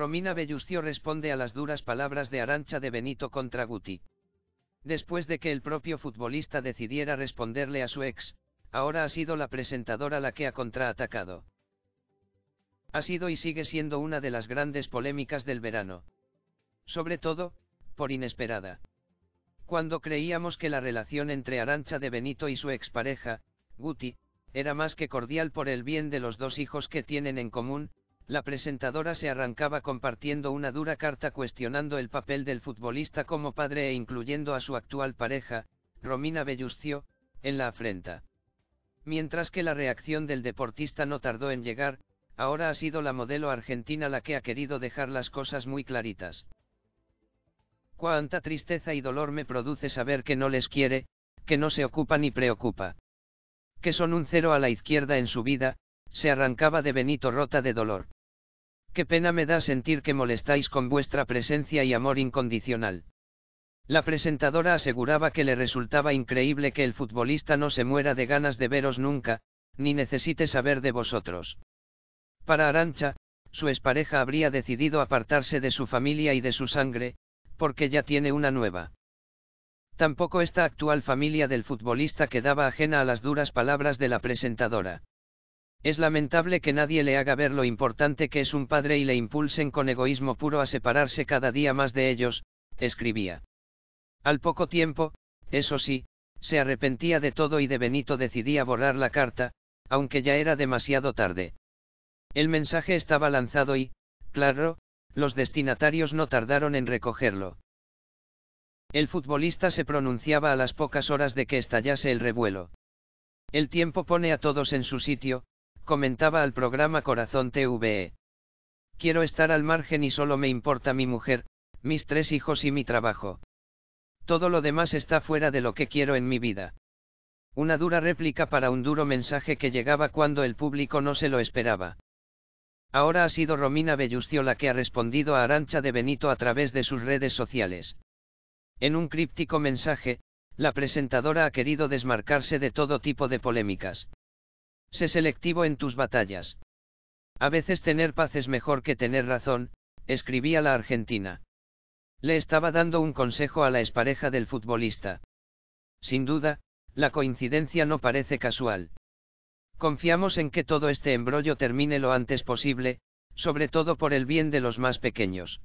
Romina Bellustio responde a las duras palabras de Arancha de Benito contra Guti. Después de que el propio futbolista decidiera responderle a su ex, ahora ha sido la presentadora la que ha contraatacado. Ha sido y sigue siendo una de las grandes polémicas del verano. Sobre todo, por inesperada. Cuando creíamos que la relación entre Arancha de Benito y su expareja, Guti, era más que cordial por el bien de los dos hijos que tienen en común, la presentadora se arrancaba compartiendo una dura carta cuestionando el papel del futbolista como padre e incluyendo a su actual pareja, Romina Belluscio, en la afrenta. Mientras que la reacción del deportista no tardó en llegar, ahora ha sido la modelo argentina la que ha querido dejar las cosas muy claritas. Cuánta tristeza y dolor me produce saber que no les quiere, que no se ocupa ni preocupa. Que son un cero a la izquierda en su vida, se arrancaba de Benito rota de dolor. Qué pena me da sentir que molestáis con vuestra presencia y amor incondicional. La presentadora aseguraba que le resultaba increíble que el futbolista no se muera de ganas de veros nunca, ni necesite saber de vosotros. Para Arancha, su expareja habría decidido apartarse de su familia y de su sangre, porque ya tiene una nueva. Tampoco esta actual familia del futbolista quedaba ajena a las duras palabras de la presentadora. Es lamentable que nadie le haga ver lo importante que es un padre y le impulsen con egoísmo puro a separarse cada día más de ellos, escribía. Al poco tiempo, eso sí, se arrepentía de todo y de Benito decidía borrar la carta, aunque ya era demasiado tarde. El mensaje estaba lanzado y, claro, los destinatarios no tardaron en recogerlo. El futbolista se pronunciaba a las pocas horas de que estallase el revuelo. El tiempo pone a todos en su sitio, comentaba al programa Corazón TVE. Quiero estar al margen y solo me importa mi mujer, mis tres hijos y mi trabajo. Todo lo demás está fuera de lo que quiero en mi vida. Una dura réplica para un duro mensaje que llegaba cuando el público no se lo esperaba. Ahora ha sido Romina Bellustio la que ha respondido a Arancha de Benito a través de sus redes sociales. En un críptico mensaje, la presentadora ha querido desmarcarse de todo tipo de polémicas. Sé selectivo en tus batallas. A veces tener paz es mejor que tener razón, escribía la argentina. Le estaba dando un consejo a la expareja del futbolista. Sin duda, la coincidencia no parece casual. Confiamos en que todo este embrollo termine lo antes posible, sobre todo por el bien de los más pequeños.